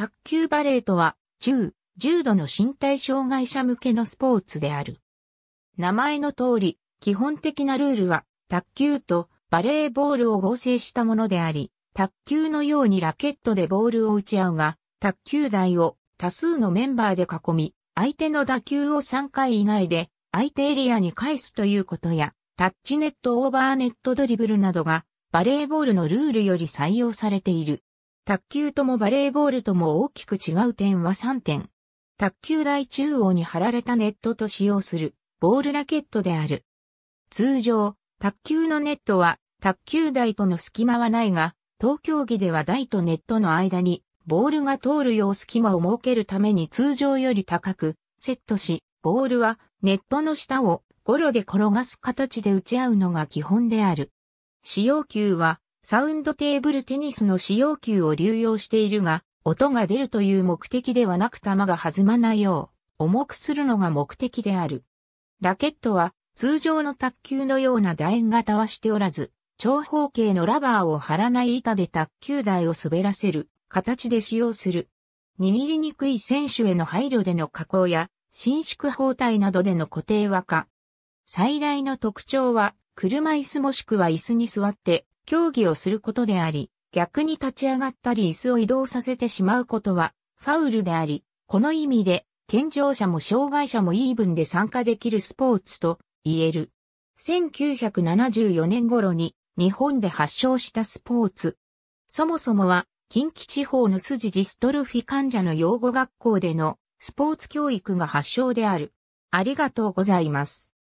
卓球バレーとは、中、重度の身体障害者向けのスポーツである。名前の通り、基本的なルールは、卓球とバレーボールを合成したものであり、卓球のようにラケットでボールを打ち合うが、卓球台を多数のメンバーで囲み、相手の打球を3回以内で、相手エリアに返すということや、タッチネットオーバーネットドリブルなどが、バレーボールのルールより採用されている。卓球ともバレーボールとも大きく違う点は3点。卓球台中央に貼られたネットと使用するボールラケットである。通常、卓球のネットは卓球台との隙間はないが、東競技では台とネットの間にボールが通るよう隙間を設けるために通常より高くセットし、ボールはネットの下をゴロで転がす形で打ち合うのが基本である。使用球はサウンドテーブルテニスの使用球を流用しているが、音が出るという目的ではなく球が弾まないよう、重くするのが目的である。ラケットは通常の卓球のような楕円型はしておらず、長方形のラバーを張らない板で卓球台を滑らせる形で使用する。握りにくい選手への配慮での加工や、伸縮包帯などでの固定和化。最大の特徴は、車椅子もしくは椅子に座って競技をすることであり、逆に立ち上がったり椅子を移動させてしまうことはファウルであり、この意味で健常者も障害者もイーブンで参加できるスポーツと言える。1974年頃に日本で発症したスポーツ。そもそもは近畿地方の筋ジストルフィ患者の養護学校でのスポーツ教育が発祥である。ありがとうございます。